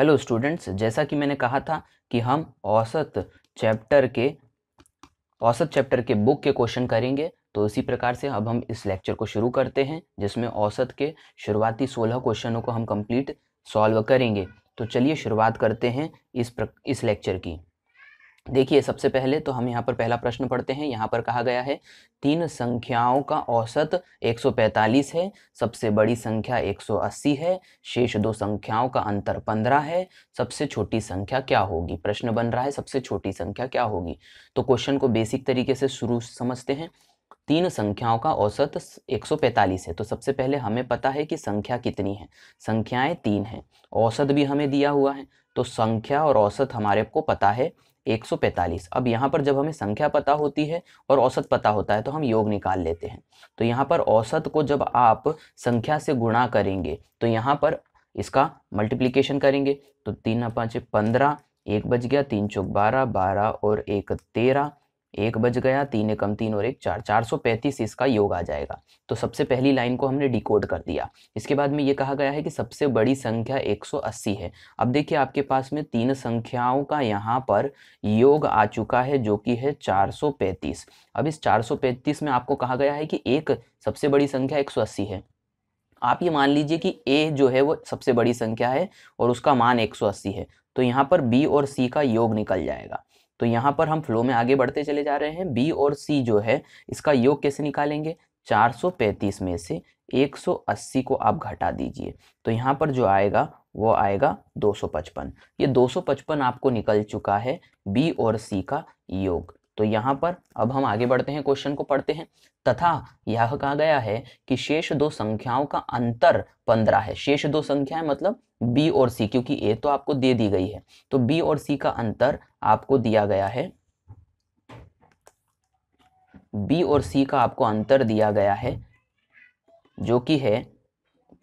hello students जैसा कि मैंने कहा था कि हम औसत चैप्टर के औसत चैप्टर के बुक के क्वेश्चन करेंगे तो इसी प्रकार से अब हम इस लेक्चर को शुरू करते हैं जिसमें औसत के शुरुआती सोलह क्वेश्चनों को हम कंप्लीट सॉल्व करेंगे तो चलिए शुरुआत करते हैं इस प्र, इस लेक्चर की देखिए सबसे पहले तो हम यहाँ पर पहला प्रश्न पढ़ते हैं यहाँ पर कहा गया है तीन संख्याओं का औसत 145 है सबसे बड़ी संख्या 180 है शेष दो संख्याओं का अंतर 15 है सबसे छोटी संख्या क्या होगी प्रश्न बन रहा है सबसे छोटी संख्या क्या होगी तो क्वेश्चन को बेसिक तरीके से शुरू समझते हैं तीन संख्याओं का औसत 145 है तो सबसे पहले हमें पता है कि संख्या कितनी है संख्याएं तीन हैं औसत भी हमें दिया हुआ है तो संख्या और औसत हमारे को पता है 145 अब यहाँ पर जब हमें संख्या पता होती है और औसत पता होता है तो हम योग निकाल लेते हैं तो यहाँ पर औसत को जब आप संख्या से गुणा करेंगे तो यहाँ पर इसका मल्टीप्लीकेशन करेंगे तो तीन पाँच पंद्रह एक बज गया तीन चौक बारह बारह और एक तेरह एक बज गया तीन एकम तीन और एक चार चार सौ पैंतीस इसका योग आ जाएगा तो सबसे पहली लाइन को हमने डिकोड कर दिया इसके बाद में ये कहा गया है कि सबसे बड़ी संख्या एक सौ अस्सी है अब देखिए आपके पास में तीन संख्याओं का यहाँ पर योग आ चुका है जो कि है चार सौ पैंतीस अब इस चार सौ पैंतीस में आपको कहा गया है कि एक सबसे बड़ी संख्या अस्सी है आप ये मान लीजिए कि ए जो है वो सबसे बड़ी संख्या है और उसका मान अस्सी है तो यहाँ पर बी और सी का योग निकल जाएगा तो यहाँ पर हम फ्लो में आगे बढ़ते चले जा रहे हैं बी और सी जो है इसका योग कैसे निकालेंगे 435 में से 180 को आप घटा दीजिए तो यहाँ पर जो आएगा वो आएगा 255 ये 255 आपको निकल चुका है बी और सी का योग तो यहाँ पर अब हम आगे बढ़ते हैं क्वेश्चन को पढ़ते हैं तथा यह कहा गया है कि शेष दो संख्याओं का अंतर पंद्रह है शेष दो संख्याएं मतलब बी और सी क्योंकि ए तो आपको दे दी गई है तो बी और सी का अंतर आपको दिया गया है बी और सी का आपको अंतर दिया गया है जो कि है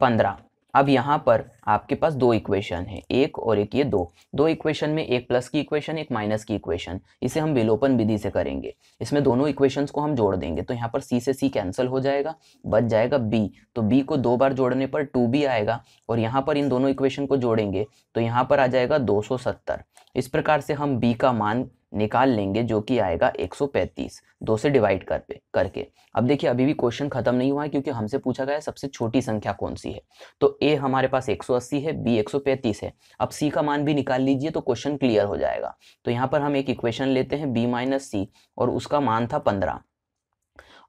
पंद्रह अब यहाँ पर आपके पास दो इक्वेशन है एक और एक ये दो दो इक्वेशन में एक प्लस की इक्वेशन एक माइनस की इक्वेशन इसे हम विलोपन विधि से करेंगे इसमें दोनों इक्वेशंस को हम जोड़ देंगे तो यहाँ पर सी से सी कैंसिल हो जाएगा बच जाएगा बी तो बी को दो बार जोड़ने पर टू बी आएगा और यहाँ पर इन दोनों इक्वेशन को जोड़ेंगे तो यहाँ पर आ जाएगा दो इस प्रकार से हम बी का मान निकाल लेंगे जो कि आएगा 135 दो से डिवाइड कर पे करके अब देखिए अभी भी क्वेश्चन खत्म नहीं हुआ है क्योंकि हमसे पूछा गया है सबसे छोटी संख्या कौन सी है तो ए हमारे पास 180 है बी 135 है अब सी का मान भी निकाल लीजिए तो क्वेश्चन क्लियर हो जाएगा तो यहाँ पर हम एक इक्वेशन लेते हैं बी माइनस सी और उसका मान था पंद्रह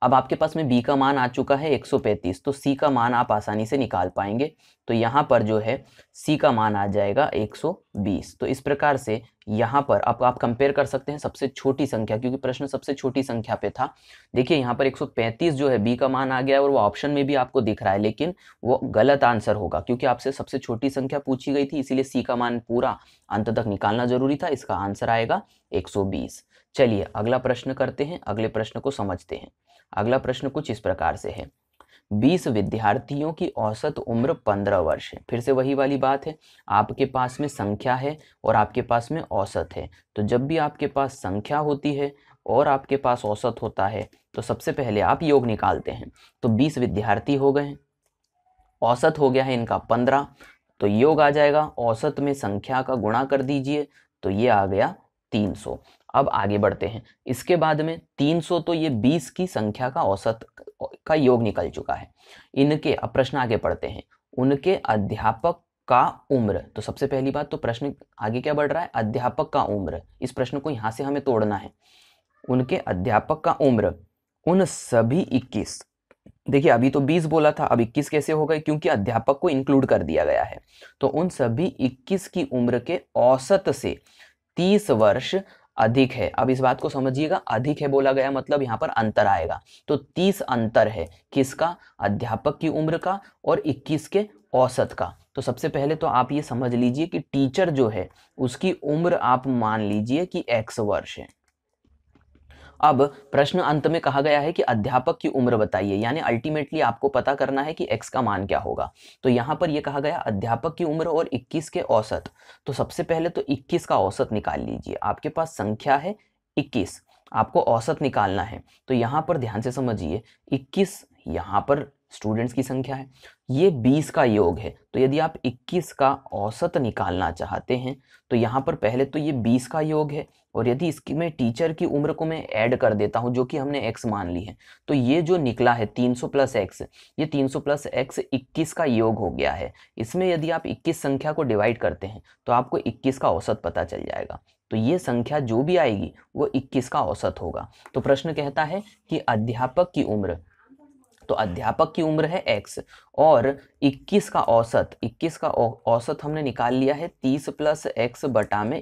अब आपके पास में बी का मान आ चुका है 135 तो सी का मान आप आसानी से निकाल पाएंगे तो यहाँ पर जो है सी का मान आ जाएगा 120 तो इस प्रकार से यहाँ पर आप आप कंपेयर कर सकते हैं सबसे छोटी संख्या क्योंकि प्रश्न सबसे छोटी संख्या पे था देखिए यहाँ पर 135 जो है बी का मान आ गया है और वो ऑप्शन में भी आपको दिख रहा है लेकिन वो गलत आंसर होगा क्योंकि आपसे सबसे छोटी संख्या पूछी गई थी इसीलिए सी का मान पूरा अंत तक निकालना जरूरी था इसका आंसर आएगा एक चलिए अगला प्रश्न करते हैं अगले प्रश्न को समझते हैं अगला प्रश्न कुछ इस प्रकार से है बीस विद्यार्थियों की औसत उम्र पंद्रह वर्ष है फिर से वही वाली बात है आपके पास में संख्या है और आपके पास में औसत है तो जब भी आपके पास संख्या होती है और आपके पास औसत होता है तो सबसे पहले आप योग निकालते हैं तो बीस विद्यार्थी हो गए औसत हो गया है इनका पंद्रह तो योग आ जाएगा औसत में संख्या का गुणा कर दीजिए तो ये आ गया तीन सौ अब आगे बढ़ते हैं इसके बाद में 300 तो ये 20 की संख्या का औसत का योग निकल चुका है इनके अब प्रश्न आगे पढ़ते हैं उनके अध्यापक का उम्र तो सबसे पहली बात तो प्रश्न आगे क्या बढ़ रहा है अध्यापक का उम्र इस प्रश्न को यहाँ से हमें तोड़ना है उनके अध्यापक का उम्र उन सभी 21 देखिए अभी तो 20 बोला था अब 21 कैसे हो गए क्योंकि अध्यापक को इंक्लूड कर दिया गया है तो उन सभी 21 की उम्र के औसत से 30 वर्ष अधिक है अब इस बात को समझिएगा अधिक है बोला गया मतलब यहाँ पर अंतर आएगा तो तीस अंतर है किसका अध्यापक की उम्र का और इक्कीस के औसत का तो सबसे पहले तो आप ये समझ लीजिए कि टीचर जो है उसकी उम्र आप मान लीजिए कि एक्स वर्ष है अब प्रश्न अंत में कहा गया है कि अध्यापक की उम्र बताइए यानी अल्टीमेटली आपको पता करना है कि एक्स का मान क्या होगा तो यहाँ पर यह कहा गया अध्यापक की उम्र और 21 के औसत तो सबसे पहले तो 21 का औसत निकाल लीजिए आपके पास संख्या है 21 आपको औसत निकालना है तो यहाँ पर ध्यान से समझिए 21 यहाँ पर स्टूडेंट्स की संख्या है ये बीस का योग है तो यदि आप इक्कीस का औसत निकालना चाहते हैं तो यहाँ पर पहले तो ये बीस का योग है और यदि इसकी मैं टीचर की उम्र को मैं ऐड कर देता हूँ जो कि हमने एक्स मान ली है तो ये जो निकला है 300 प्लस एक्स ये 300 प्लस एक्स इक्कीस का योग हो गया है इसमें यदि आप इक्कीस संख्या को डिवाइड करते हैं तो आपको इक्कीस का औसत पता चल जाएगा तो ये संख्या जो भी आएगी वो इक्कीस का औसत होगा तो प्रश्न कहता है कि अध्यापक की उम्र तो अध्यापक की उम्र है x और 21 का औसत 21 का औसत हमने निकाल लिया है 30 प्लस एक्स बटा में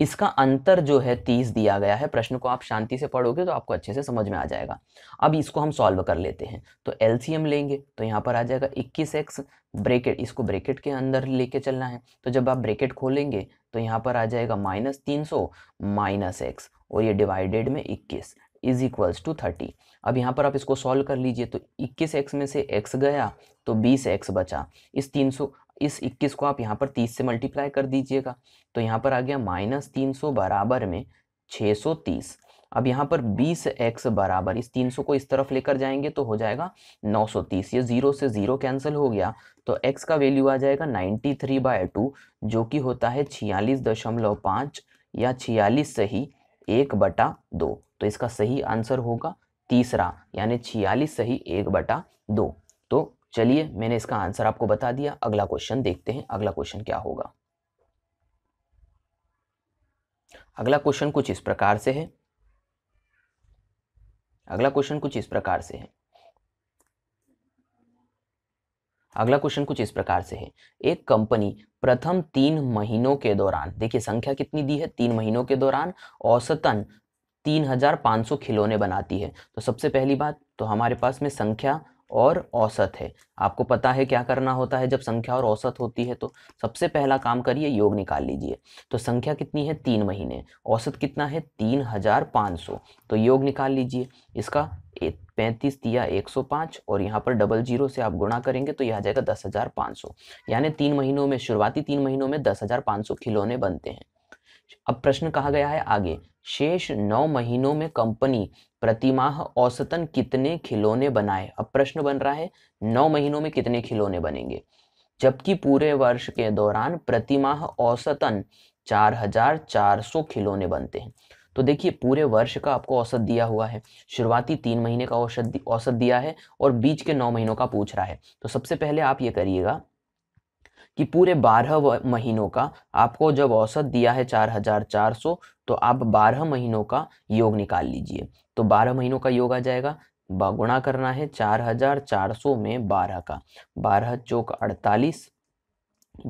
इसका अंतर जो है तीस दिया गया है प्रश्न को आप शांति से पढ़ोगे तो आपको अच्छे से समझ में आ जाएगा अब इसको हम सॉल्व कर लेते हैं तो एलसीएम लेंगे तो यहाँ पर आ जाएगा इक्कीस एक्स ब्रेकेट इसको ब्रेकेट के अंदर लेके चलना है तो जब आप ब्रेकेट खोलेंगे तो यहाँ पर आ जाएगा माइनस तीन सौ माइनस एक्स और ये डिवाइडेड में इक्कीस इज इक्वल्स टू थर्टी अब यहाँ पर आप इसको सॉल्व कर लीजिए तो इक्कीस एक्स में से एक्स गया तो बीस एक्स बचा इस तीन सौ इस 21 को आप यहाँ पर 30 से मल्टीप्लाई कर दीजिएगा तो यहाँ पर आ गया माइनस तीन बराबर में 630 अब यहाँ पर 20x बराबर इस 300 को इस तरफ लेकर जाएंगे तो हो जाएगा 930 ये जीरो से जीरो कैंसिल हो गया तो x का वैल्यू आ जाएगा 93 थ्री बाय टू जो कि होता है छियालीस दशमलव पाँच या छियालीस सही एक बटा दो तो इसका सही आंसर होगा तीसरा यानी छियालीस सही एक बटा दो तो चलिए मैंने इसका आंसर आपको बता दिया अगला क्वेश्चन देखते हैं अगला क्वेश्चन क्या होगा अगला क्वेश्चन कुछ इस प्रकार से है अगला क्वेश्चन कुछ इस प्रकार से है अगला क्वेश्चन कुछ इस प्रकार से है एक कंपनी प्रथम तीन महीनों के दौरान देखिए संख्या कितनी दी है तीन महीनों के दौरान औसतन 3,500 खिलौने बनाती है तो सबसे पहली बात तो हमारे पास में संख्या और औसत है आपको पता है क्या करना होता है जब संख्या और औसत होती है तो सबसे पहला काम करिए योग निकाल लीजिए तो संख्या कितनी है तीन महीने औसत कितना है तीन हज़ार पाँच सौ तो योग निकाल लीजिए इसका पैंतीस दिया एक सौ पाँच और यहाँ पर डबल जीरो से आप गुणा करेंगे तो यह आ जाएगा दस हज़ार पाँच सौ यानी तीन महीनों में शुरुआती तीन महीनों में दस हज़ार पाँच सौ खिलौने बनते हैं अब प्रश्न कहा गया है आगे शेष नौ महीनों में कंपनी प्रतिमाह औसतन कितने खिलौने बनाए अब प्रश्न बन रहा है नौ महीनों में कितने खिलौने बनेंगे जबकि पूरे वर्ष के दौरान प्रतिमाह औसतन चार चार हजार सौ खिलौने बनते हैं तो देखिए पूरे वर्ष का आपको औसत दिया हुआ है शुरुआती तीन महीने का औसत औसत दिया है और बीच के नौ महीनों का पूछ रहा है तो सबसे पहले आप ये करिएगा कि पूरे बारह महीनों का आपको जब औसत दिया है चार हजार चार सौ तो आप बारह महीनों का योग निकाल लीजिए तो बारह महीनों का योग आ जाएगा गुणा करना है चार हजार चार सौ में बारह का बारह चौक अड़तालीस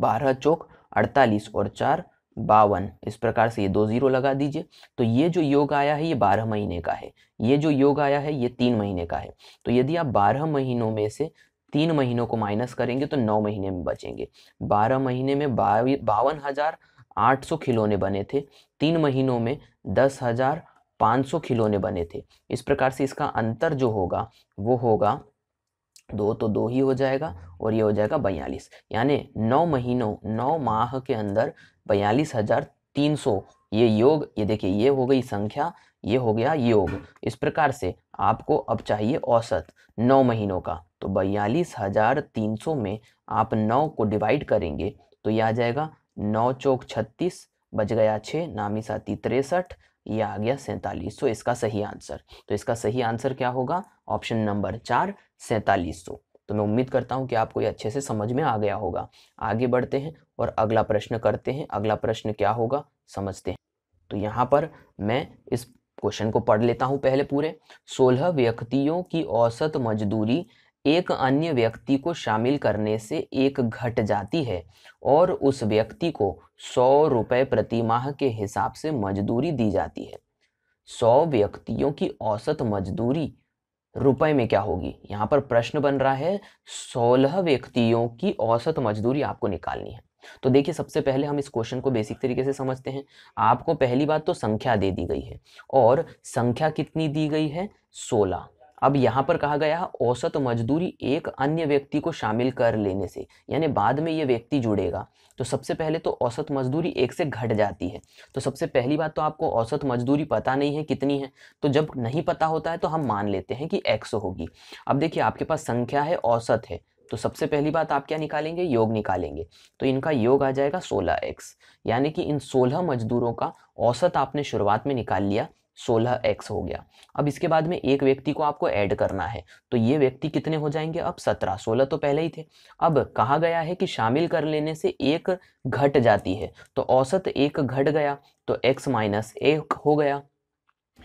बारह चौक अड़तालीस और चार बावन इस प्रकार से ये दो ज़ीरो लगा दीजिए तो ये जो योग आया है ये बारह महीने का है ये जो योग आया है ये तीन महीने का है तो यदि आप बारह महीनों में से तीन महीनों को माइनस करेंगे तो नौ महीने में बचेंगे बारह महीने में बावन हज़ार आठ सौ खिलौने बने थे तीन महीनों में दस हज़ार पाँच सौ खिलौने बने थे इस प्रकार से इसका अंतर जो होगा वो होगा दो तो दो ही हो जाएगा और ये हो जाएगा बयालीस यानी नौ महीनों नौ माह के अंदर बयालीस हज़ार तीन सौ ये योग ये देखिए ये हो गई संख्या ये हो गया योग इस प्रकार से आपको अब चाहिए औसत नौ महीनों का तो बयालीस हज़ार तीन सौ में आप नौ को डिवाइड करेंगे तो यह आ जाएगा नौ चौक छत्तीस बच गया छः नामी साथी तिरसठ यह आ गया सैंतालीस सौ तो इसका सही आंसर तो इसका सही आंसर क्या होगा ऑप्शन नंबर चार सैंतालीस सौ तो मैं उम्मीद करता हूँ कि आपको ये अच्छे से समझ में आ गया होगा आगे बढ़ते हैं और अगला प्रश्न करते हैं अगला प्रश्न क्या होगा समझते हैं तो यहाँ पर मैं इस क्वेश्चन को पढ़ लेता हूँ पहले पूरे सोलह व्यक्तियों की औसत मजदूरी एक अन्य व्यक्ति को शामिल करने से एक घट जाती है और उस व्यक्ति को सौ रुपये प्रति माह के हिसाब से मजदूरी दी जाती है सौ व्यक्तियों की औसत मजदूरी रुपए में क्या होगी यहाँ पर प्रश्न बन रहा है सोलह व्यक्तियों की औसत मजदूरी आपको निकालनी है तो देखिए सबसे पहले हम इस क्वेश्चन को बेसिक तरीके से समझते हैं आपको पहली बात तो संख्या दे दी गई है और संख्या कितनी दी गई है सोलह अब यहाँ पर कहा गया है औसत मजदूरी एक अन्य व्यक्ति को शामिल कर लेने से यानी बाद में ये व्यक्ति जुड़ेगा तो सबसे पहले तो औसत मजदूरी एक से घट जाती है तो सबसे पहली बात तो आपको औसत मजदूरी पता नहीं है कितनी है तो जब नहीं पता होता है तो हम मान लेते हैं कि एक्स होगी अब देखिए आपके पास संख्या है औसत है तो सबसे पहली बात आप क्या निकालेंगे योग निकालेंगे तो इनका योग आ जाएगा सोलह एक्स यानी कि इन सोलह मजदूरों का औसत आपने शुरुआत में निकाल लिया सोलह एक्स हो गया अब इसके बाद में एक व्यक्ति को आपको ऐड करना है तो ये व्यक्ति कितने हो जाएंगे अब सत्रह सोलह तो पहले ही थे अब कहा गया है कि शामिल कर लेने से एक घट जाती है तो औसत एक घट गया तो एक्स माइनस एक हो गया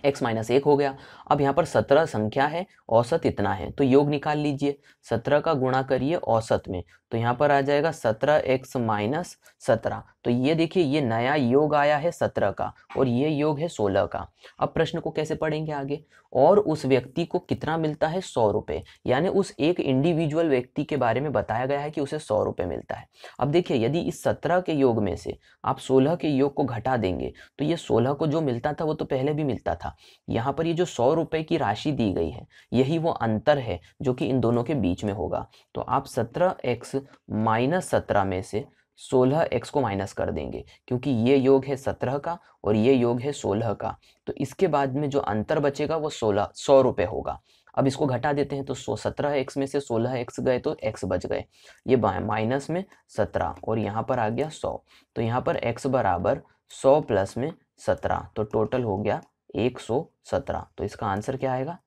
एक्स माइनस एक हो गया अब यहाँ पर सत्रह संख्या है औसत इतना है तो योग निकाल लीजिए सत्रह का गुणा करिए औसत में तो यहाँ पर आ जाएगा सत्रह एक्स माइनस सत्रह तो ये देखिए ये नया योग आया है सत्रह का और ये योग है सोलह का अब प्रश्न को कैसे पढ़ेंगे आगे और उस व्यक्ति को कितना मिलता है सौ रुपये यानी उस एक इंडिविजुअल व्यक्ति के बारे में बताया गया है कि उसे सौ रुपये मिलता है अब देखिए यदि इस सत्रह के योग में से आप सोलह के योग को घटा देंगे तो ये सोलह को जो मिलता था वो तो पहले भी मिलता था यहाँ पर ये जो सौ रुपये की राशि दी गई है यही वो अंतर है जो कि इन दोनों के बीच में होगा तो आप सत्रह एक्स माइनस सत्रह में से सोलह एक्स को माइनस कर देंगे क्योंकि ये योग है सत्रह का और ये योग है सोलह का तो इसके बाद में जो अंतर बचेगा वो सोलह सौ रुपये होगा अब इसको घटा देते हैं तो सो सत्रह एक्स में से सोलह एक्स गए तो एक्स बच गए ये माइनस में सत्रह और यहाँ पर आ गया सौ तो यहाँ पर एक्स बराबर सौ प्लस में सत्रह तो टोटल हो गया एक सौ सत्रह तो इसका आंसर क्या आएगा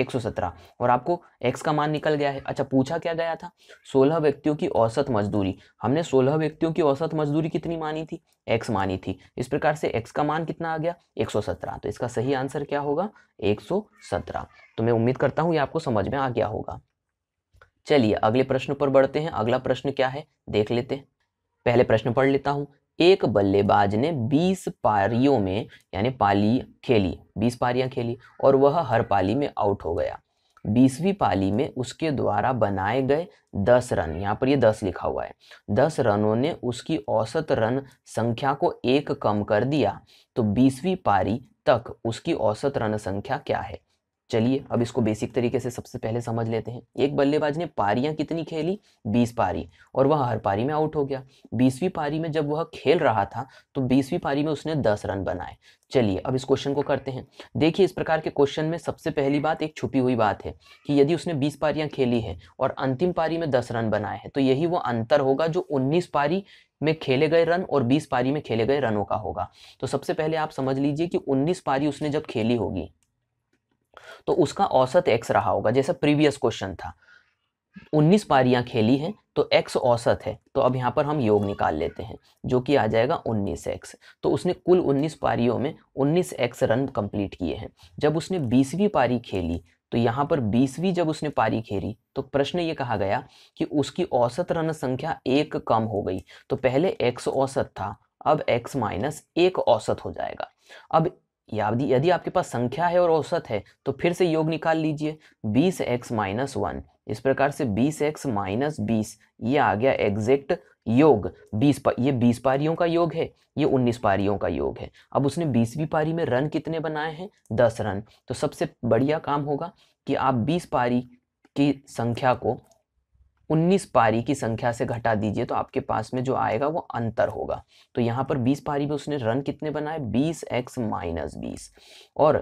117 और आपको x का मान निकल गया है अच्छा पूछा क्या गया था 16 व्यक्तियों की औसत मजदूरी हमने 16 व्यक्तियों की औसत मजदूरी कितनी मानी थी x मानी थी इस प्रकार से x का मान कितना आ गया 117 तो इसका सही आंसर क्या होगा 117 तो मैं उम्मीद करता हूँ ये आपको समझ में आ गया होगा चलिए अगले प्रश्न पर बढ़ते हैं अगला प्रश्न क्या है देख लेते हैं पहले प्रश्न पढ़ लेता हूँ एक बल्लेबाज ने 20 पारियों में यानी पाली खेली 20 पारियां खेली और वह हर पाली में आउट हो गया बीसवीं पाली में उसके द्वारा बनाए गए दस रन यहाँ पर ये दस लिखा हुआ है दस रनों ने उसकी औसत रन संख्या को एक कम कर दिया तो बीसवीं पारी तक उसकी औसत रन संख्या क्या है चलिए अब इसको बेसिक तरीके से सबसे पहले समझ लेते हैं एक बल्लेबाज ने पारियां कितनी खेली बीस पारी और वह हर पारी में आउट हो गया बीसवीं पारी में जब वह खेल रहा था तो बीसवीं पारी में उसने दस रन बनाए चलिए अब इस क्वेश्चन को करते हैं देखिए इस प्रकार के क्वेश्चन में सबसे पहली बात एक छुपी हुई बात है कि यदि उसने बीस पारियां खेली है और अंतिम पारी में दस रन बनाए हैं तो यही वो अंतर होगा जो उन्नीस पारी में खेले गए रन और 20 पारी में खेले गए रनों का होगा तो सबसे पहले आप समझ लीजिए कि 19 पारी उसने जब खेली होगी तो उसका औसत एक्स रहा होगा जैसा प्रीवियस क्वेश्चन था 19 पारियां खेली हैं तो एक्स औसत है तो अब यहाँ पर हम योग निकाल लेते हैं जो कि आ जाएगा उन्नीस एक्स तो उसने कुल 19 पारियों में उन्नीस एक्स रन कंप्लीट किए हैं जब उसने बीसवीं पारी खेली तो यहाँ पर बीसवीं जब उसने पारी खेली तो प्रश्न ये कहा गया कि उसकी औसत रन संख्या एक कम हो गई तो पहले एक्स औसत था अब एक्स माइनस एक औसत हो जाएगा अब यदि यदि आपके पास संख्या है और औसत है तो फिर से योग निकाल लीजिए बीस एक्स माइनस वन इस प्रकार से बीस एक्स माइनस बीस ये आ गया एग्जैक्ट योग बीस पा, ये बीस पारियों का योग है ये उन्नीस पारियों का योग है अब उसने बीसवीं पारी में रन कितने बनाए हैं दस रन तो सबसे बढ़िया काम होगा कि आप बीस पारी की संख्या को 19 पारी की संख्या से घटा दीजिए तो आपके पास में जो आएगा वो अंतर होगा तो यहाँ पर 20 पारी में उसने रन कितने बनाए 20 एक्स माइनस बीस और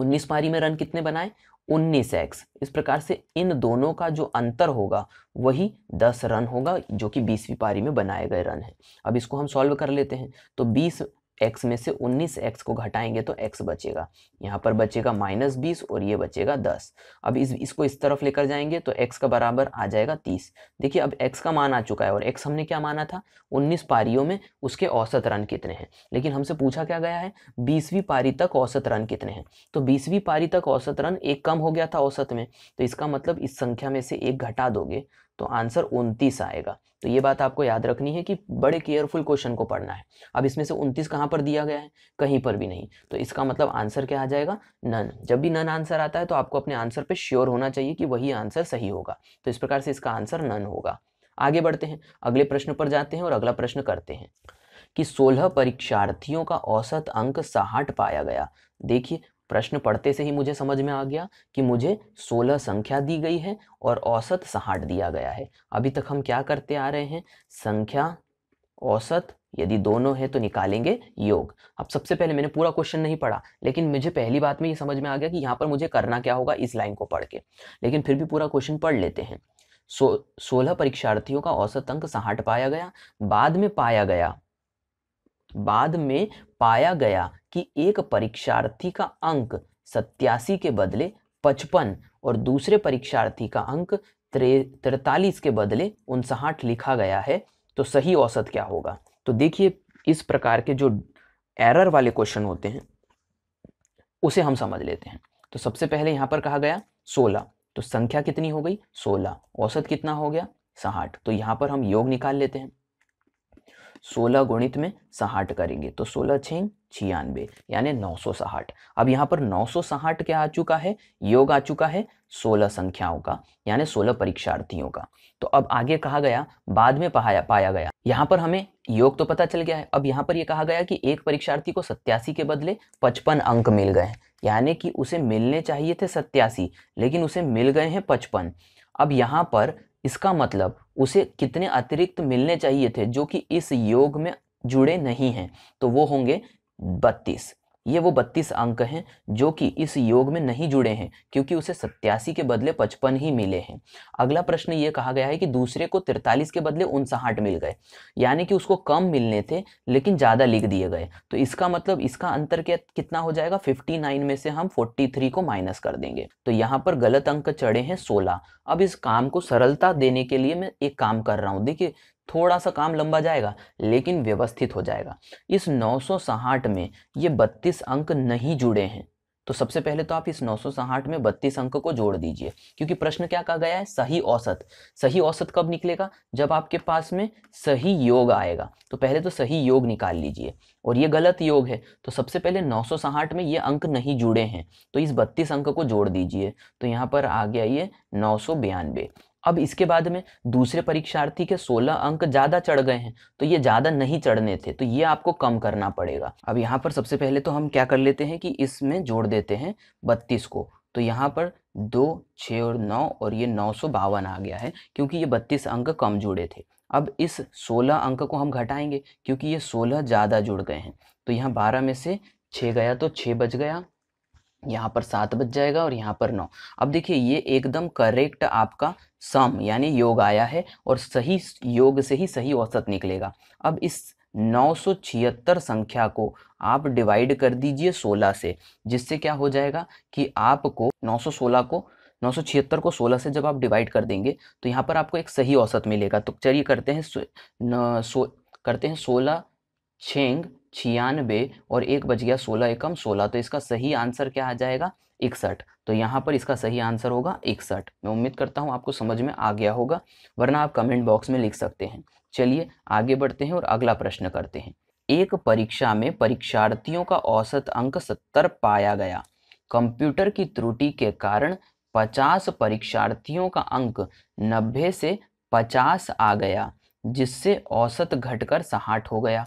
19 पारी में रन कितने बनाए 19 एक्स इस प्रकार से इन दोनों का जो अंतर होगा वही 10 रन होगा जो कि बीसवीं पारी में बनाए गए रन है अब इसको हम सॉल्व कर लेते हैं तो 20 एक्स में से उन्नीस एक्स को घटाएंगे तो एक्स बचेगा यहाँ पर बचेगा माइनस बीस और ये बचेगा दस अब इस इसको इस तरफ लेकर जाएंगे तो एक्स का बराबर आ जाएगा तीस देखिए अब एक्स का मान आ चुका है और एक्स हमने क्या माना था उन्नीस पारियों में उसके औसत रन कितने हैं लेकिन हमसे पूछा क्या गया है बीसवीं पारी तक औसत रन कितने हैं तो बीसवीं पारी तक औसत रन एक कम हो गया था औसत में तो इसका मतलब इस संख्या में से एक घटा दोगे तो आंसर उनतीस आएगा तो ये बात आपको याद रखनी है कि बड़े केयरफुल क्वेश्चन को पढ़ना है अब इसमें से उनतीस कहाँ पर दिया गया है कहीं पर भी नहीं तो इसका मतलब आंसर क्या आ जाएगा नन जब भी नन आंसर आता है तो आपको अपने आंसर पर श्योर होना चाहिए कि वही आंसर सही होगा तो इस प्रकार से इसका आंसर नन होगा आगे बढ़ते हैं अगले प्रश्न पर जाते हैं और अगला प्रश्न करते हैं कि सोलह परीक्षार्थियों का औसत अंक साहठ पाया गया देखिए प्रश्न पढ़ते से ही मुझे समझ में आ गया कि मुझे 16 संख्या दी गई है और औसत साठ दिया गया है अभी तक हम क्या करते आ रहे हैं संख्या औसत यदि दोनों है तो निकालेंगे योग अब सबसे पहले मैंने पूरा क्वेश्चन नहीं पढ़ा लेकिन मुझे पहली बात में ये समझ में आ गया कि यहाँ पर मुझे करना क्या होगा इस लाइन को पढ़ के लेकिन फिर भी पूरा क्वेश्चन पढ़ लेते हैं सो सोलह परीक्षार्थियों का औसत अंक साहठ पाया गया बाद में पाया गया बाद में पाया गया कि एक परीक्षार्थी का अंक सत्यासी के बदले पचपन और दूसरे परीक्षार्थी का अंक तिरतालीस के बदले उनसाठ लिखा गया है तो सही औसत क्या होगा तो देखिए इस प्रकार के जो एरर वाले क्वेश्चन होते हैं उसे हम समझ लेते हैं तो सबसे पहले यहाँ पर कहा गया सोलह तो संख्या कितनी हो गई सोलह औसत कितना हो गया साठ तो यहाँ पर हम योग निकाल लेते हैं सोलह गुणित में साहठ करेंगे तो सोलह छः छियानवे यानी नौ सौ साहठ अब यहाँ पर नौ सौ साहठ क्या आ चुका है योग आ चुका है सोलह संख्याओं का यानी सोलह परीक्षार्थियों का तो अब आगे कहा गया बाद में पाया पाया गया यहाँ पर हमें योग तो पता चल गया है अब यहाँ पर यह कहा गया कि एक परीक्षार्थी को सत्यासी के बदले पचपन अंक मिल गए हैं यानी कि उसे मिलने चाहिए थे सत्यासी लेकिन उसे मिल गए हैं पचपन अब यहाँ पर इसका मतलब उसे कितने अतिरिक्त मिलने चाहिए थे जो कि इस योग में जुड़े नहीं हैं तो वो होंगे बत्तीस ये वो बत्तीस अंक हैं जो कि इस योग में नहीं जुड़े हैं क्योंकि उसे सत्यासी के बदले पचपन ही मिले हैं अगला प्रश्न ये कहा गया है कि दूसरे को तिरतालीस के बदले उनसाहठ मिल गए यानी कि उसको कम मिलने थे लेकिन ज़्यादा लिख दिए गए तो इसका मतलब इसका अंतर क्या कितना हो जाएगा फिफ्टी में से हम फोर्टी को माइनस कर देंगे तो यहाँ पर गलत अंक चढ़े हैं सोलह अब इस काम को सरलता देने के लिए मैं एक काम कर रहा हूँ देखिए थोड़ा सा काम लंबा जाएगा लेकिन व्यवस्थित हो जाएगा इस नौ में ये बत्तीस अंक नहीं जुड़े हैं तो सबसे पहले तो आप इस नौ में 32 अंक को जोड़ दीजिए क्योंकि प्रश्न क्या कहा गया है सही औसत सही औसत कब निकलेगा जब आपके पास में सही योग आएगा तो पहले तो सही योग निकाल लीजिए और ये गलत योग है तो सबसे पहले नौ में ये अंक नहीं जुड़े हैं तो इस बत्तीस अंक को जोड़ दीजिए तो यहाँ पर आ गया ये नौ अब इसके बाद में दूसरे परीक्षार्थी के 16 अंक ज़्यादा चढ़ गए हैं तो ये ज़्यादा नहीं चढ़ने थे तो ये आपको कम करना पड़ेगा अब यहाँ पर सबसे पहले तो हम क्या कर लेते हैं कि इसमें जोड़ देते हैं बत्तीस को तो यहाँ पर दो छः और नौ और ये नौ सौ बावन आ गया है क्योंकि ये बत्तीस अंक कम जुड़े थे अब इस सोलह अंक को हम घटाएंगे क्योंकि ये सोलह ज़्यादा जुड़ गए हैं तो यहाँ बारह में से छः गया तो छः बच गया यहाँ पर सात बज जाएगा और यहाँ पर नौ अब देखिए ये एकदम करेक्ट आपका सम यानी योग आया है और सही योग से ही सही औसत निकलेगा अब इस छिहत्तर संख्या को आप डिवाइड कर दीजिए 16 से जिससे क्या हो जाएगा कि आपको 916 को 976 को 16 से जब आप डिवाइड कर देंगे तो यहाँ पर आपको एक सही औसत मिलेगा तो चलिए करते हैं सो, न, सो करते हैं 16 छेंग छियानबे और एक बज गया सोलह एकम सोलह तो इसका सही आंसर क्या आ जाएगा इकसठ तो यहाँ पर इसका सही आंसर होगा इकसठ मैं उम्मीद करता हूँ आपको समझ में आ गया होगा वरना आप कमेंट बॉक्स में लिख सकते हैं चलिए आगे बढ़ते हैं और अगला प्रश्न करते हैं एक परीक्षा में परीक्षार्थियों का औसत अंक सत्तर पाया गया कंप्यूटर की त्रुटि के कारण पचास परीक्षार्थियों का अंक नब्बे से पचास आ गया जिससे औसत घटकर साठ हो गया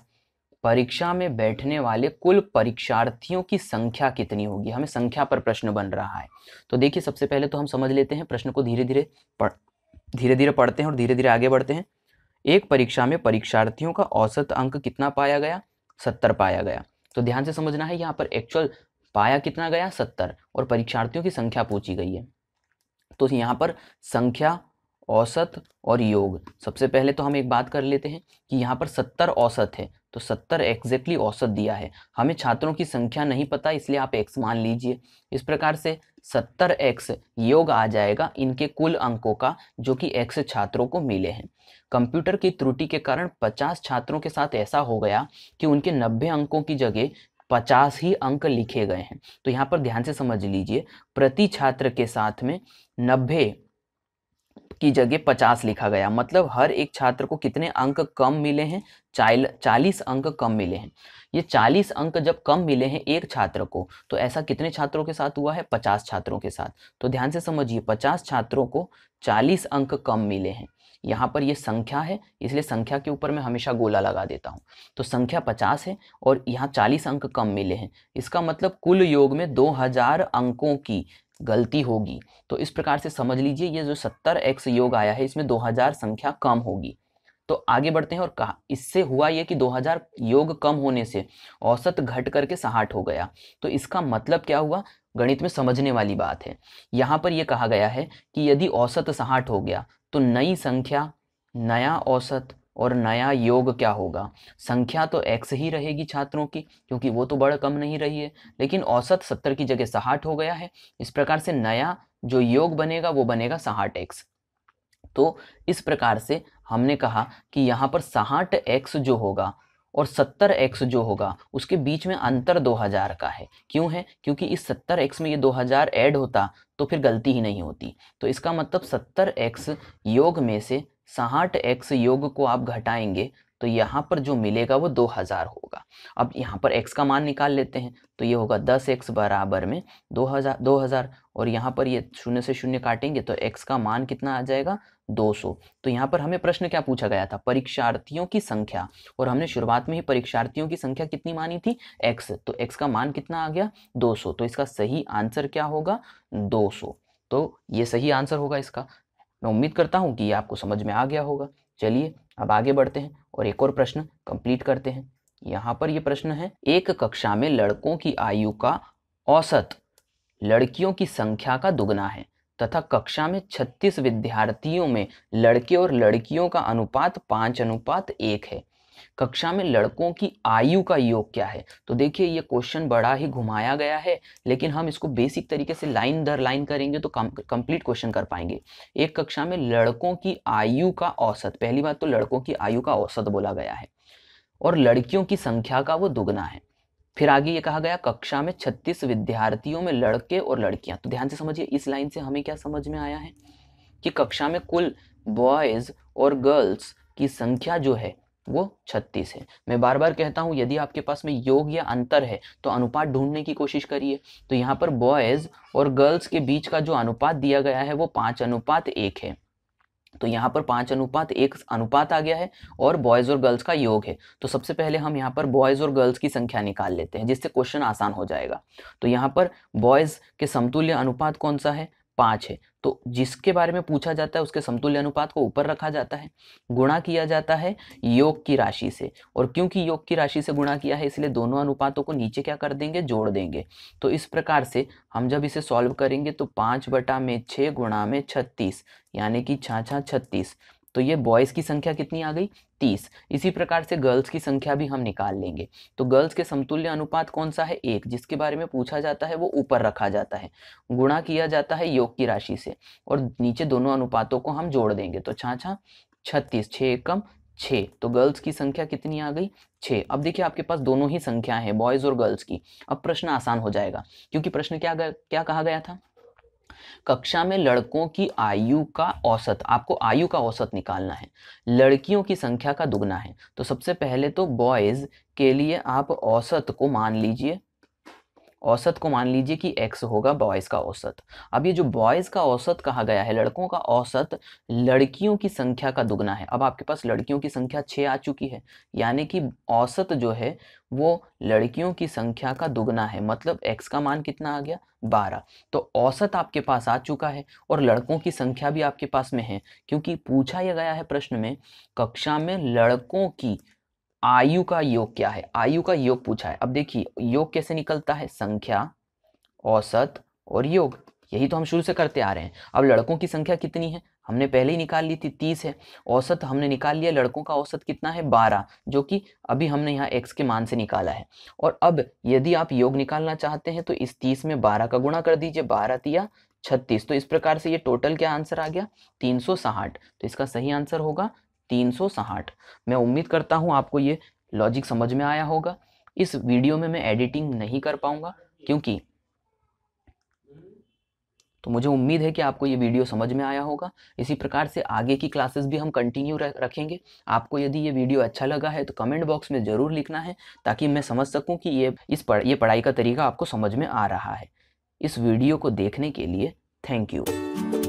परीक्षा में बैठने वाले कुल परीक्षार्थियों की संख्या कितनी होगी हमें संख्या पर प्रश्न बन रहा है तो देखिए सबसे पहले तो हम समझ लेते हैं प्रश्न को धीरे धीरे पढ़ धीरे धीरे पढ़ते हैं और धीरे धीरे आगे बढ़ते हैं एक परीक्षा में परीक्षार्थियों का औसत अंक कितना पाया गया सत्तर पाया गया तो ध्यान से समझना है यहाँ पर एक्चुअल पाया कितना गया सत्तर और परीक्षार्थियों की संख्या पूछी गई है तो यहाँ पर संख्या औसत और योग सबसे पहले तो हम एक बात कर लेते हैं कि यहाँ पर सत्तर औसत है तो सत्तर एक्जेक्टली औसत दिया है हमें छात्रों की संख्या नहीं पता इसलिए आप एक्स मान लीजिए इस प्रकार से सत्तर एक्स योग आ जाएगा इनके कुल अंकों का जो कि एक्स छात्रों को मिले हैं कंप्यूटर की त्रुटि के कारण पचास छात्रों के साथ ऐसा हो गया कि उनके नब्बे अंकों की जगह पचास ही अंक लिखे गए हैं तो यहाँ पर ध्यान से समझ लीजिए प्रति छात्र के साथ में नब्बे की जगह 50 लिखा गया मतलब हर एक छात्र को कितने अंक कम मिले हैं चालीस अंक कम मिले हैं ये 40 अंक जब कम मिले हैं एक छात्र को तो ऐसा कितने छात्रों के साथ हुआ है 50 छात्रों के साथ तो ध्यान से समझिए 50 छात्रों को 40 अंक कम मिले हैं यहाँ पर ये संख्या है इसलिए संख्या के ऊपर मैं हमेशा गोला लगा देता हूँ तो संख्या 50 है और यहाँ 40 अंक कम मिले हैं इसका मतलब कुल योग में 2000 अंकों की गलती होगी तो इस प्रकार से समझ लीजिए ये जो सत्तर एक्स योग आया है इसमें 2000 संख्या कम होगी तो आगे बढ़ते हैं और कहा इससे हुआ यह कि 2000 योग कम होने से औसत घट करके साहठ हो गया तो इसका मतलब क्या हुआ गणित में समझने वाली बात है यहाँ पर यह कहा गया है कि यदि औसत साहठ हो गया तो नई संख्या नया औसत और नया योग क्या होगा संख्या तो एक्स ही रहेगी छात्रों की क्योंकि वो तो बड़ कम नहीं रही है लेकिन औसत सत्तर की जगह साहठ हो गया है इस प्रकार से नया जो योग बनेगा वो बनेगा साहठ एक्स तो इस प्रकार से हमने कहा कि यहाँ पर साहठ एक्स जो होगा और सत्तर एक्स जो होगा उसके बीच में अंतर दो हज़ार का है क्यों है क्योंकि इस सत्तर एक्स में ये दो हज़ार ऐड होता तो फिर गलती ही नहीं होती तो इसका मतलब सत्तर एक्स योग में से साठ एक्स योग को आप घटाएंगे तो यहाँ पर जो मिलेगा वो दो हज़ार होगा अब यहाँ पर x का मान निकाल लेते हैं तो ये होगा दस एक्स बराबर में दो हज़ार दो हज़ार और यहाँ पर ये शून्य से शून्य काटेंगे तो x का मान कितना आ जाएगा दो सौ तो यहाँ पर हमें प्रश्न क्या पूछा गया था परीक्षार्थियों की संख्या और हमने शुरुआत में ही परीक्षार्थियों की संख्या कितनी मानी थी x तो x का मान कितना आ गया दो तो इसका सही आंसर क्या होगा दो सौ तो ये सही आंसर होगा इसका मैं उम्मीद करता हूँ कि ये आपको समझ में आ गया होगा चलिए अब आगे बढ़ते हैं और एक और प्रश्न कंप्लीट करते हैं यहाँ पर ये प्रश्न है एक कक्षा में लड़कों की आयु का औसत लड़कियों की संख्या का दुगना है तथा कक्षा में 36 विद्यार्थियों में लड़के और लड़कियों का अनुपात पाँच अनुपात एक है कक्षा में लड़कों की आयु का योग क्या है तो देखिए ये क्वेश्चन बड़ा ही घुमाया गया है लेकिन हम इसको बेसिक तरीके से लाइन दर लाइन करेंगे तो कंप्लीट क्वेश्चन कर पाएंगे एक कक्षा में लड़कों की आयु का औसत पहली बात तो लड़कों की आयु का औसत बोला गया है और लड़कियों की संख्या का वो दुगना है फिर आगे ये कहा गया कक्षा में छत्तीस विद्यार्थियों में लड़के और लड़कियां तो ध्यान से समझिए इस लाइन से हमें क्या समझ में आया है कि कक्षा में कुल बॉयज और गर्ल्स की संख्या जो है वो छत्तीस है मैं बार बार कहता हूँ यदि आपके पास में योग या अंतर है तो अनुपात ढूंढने की कोशिश करिए तो यहाँ पर बॉयज़ और गर्ल्स के बीच का जो अनुपात दिया गया है वो पाँच अनुपात एक है तो यहाँ पर पाँच अनुपात एक अनुपात आ गया है और बॉयज़ और गर्ल्स का योग है तो सबसे पहले हम यहाँ पर बॉयज़ और गर्ल्स की संख्या निकाल लेते हैं जिससे क्वेश्चन आसान हो जाएगा तो यहाँ पर बॉयज़ के समतुल्य अनुपात कौन सा है पाँच है तो जिसके बारे में पूछा जाता है उसके समतुल्य अनुपात को ऊपर रखा जाता है गुणा किया जाता है योग की राशि से और क्योंकि योग की राशि से गुणा किया है इसलिए दोनों अनुपातों को नीचे क्या कर देंगे जोड़ देंगे तो इस प्रकार से हम जब इसे सॉल्व करेंगे तो पाँच बटा में छः गुणा में छत्तीस यानी कि छाछा छत्तीस तो ये बॉयज़ की संख्या कितनी आ गई तीस इसी प्रकार से गर्ल्स की संख्या भी हम निकाल लेंगे तो गर्ल्स के समतुल्य अनुपात कौन सा है एक जिसके बारे में पूछा जाता है वो ऊपर रखा जाता है गुणा किया जाता है योग की राशि से और नीचे दोनों अनुपातों को हम जोड़ देंगे तो छा छत्तीस छः एकम छः तो गर्ल्स की संख्या कितनी आ गई छः अब देखिए आपके पास दोनों ही संख्या है बॉयज़ और गर्ल्स की अब प्रश्न आसान हो जाएगा क्योंकि प्रश्न क्या क्या कहा गया था कक्षा में लड़कों की आयु का औसत आपको आयु का औसत निकालना है लड़कियों की संख्या का दुगना है तो सबसे पहले तो बॉयज़ के लिए आप औसत को मान लीजिए औसत को मान लीजिए कि एक्स होगा बॉयज़ का औसत अब ये जो बॉयज़ का औसत कहा गया है लड़कों का औसत लड़कियों की संख्या का दुगना है अब आपके पास लड़कियों की संख्या छः आ चुकी है यानी कि औसत जो है वो लड़कियों की संख्या का दुगना है मतलब एक्स का मान कितना आ गया बारह तो औसत आपके पास आ चुका है और लड़कों की संख्या भी आपके पास में है क्योंकि पूछा यह गया है प्रश्न में कक्षा में लड़कों की आयु का योग क्या है आयु का योग पूछा है अब देखिए योग कैसे निकलता है संख्या औसत और योग यही तो हम शुरू से करते आ रहे हैं अब लड़कों की संख्या कितनी है हमने पहले ही निकाल ली थी तीस है औसत हमने निकाल लिया लड़कों का औसत कितना है बारह जो कि अभी हमने यहाँ एक्स के मान से निकाला है और अब यदि आप योग निकालना चाहते हैं तो इस तीस में बारह का गुणा कर दीजिए बारह तिया छत्तीस तो इस प्रकार से ये टोटल क्या आंसर आ गया तीन तो इसका सही आंसर होगा तीन मैं उम्मीद करता हूँ आपको ये लॉजिक समझ में आया होगा इस वीडियो में मैं एडिटिंग नहीं कर पाऊंगा क्योंकि तो मुझे उम्मीद है कि आपको ये वीडियो समझ में आया होगा इसी प्रकार से आगे की क्लासेस भी हम कंटिन्यू रखेंगे आपको यदि ये वीडियो अच्छा लगा है तो कमेंट बॉक्स में ज़रूर लिखना है ताकि मैं समझ सकूं कि ये इस पढ़ ये पढ़ाई का तरीका आपको समझ में आ रहा है इस वीडियो को देखने के लिए थैंक यू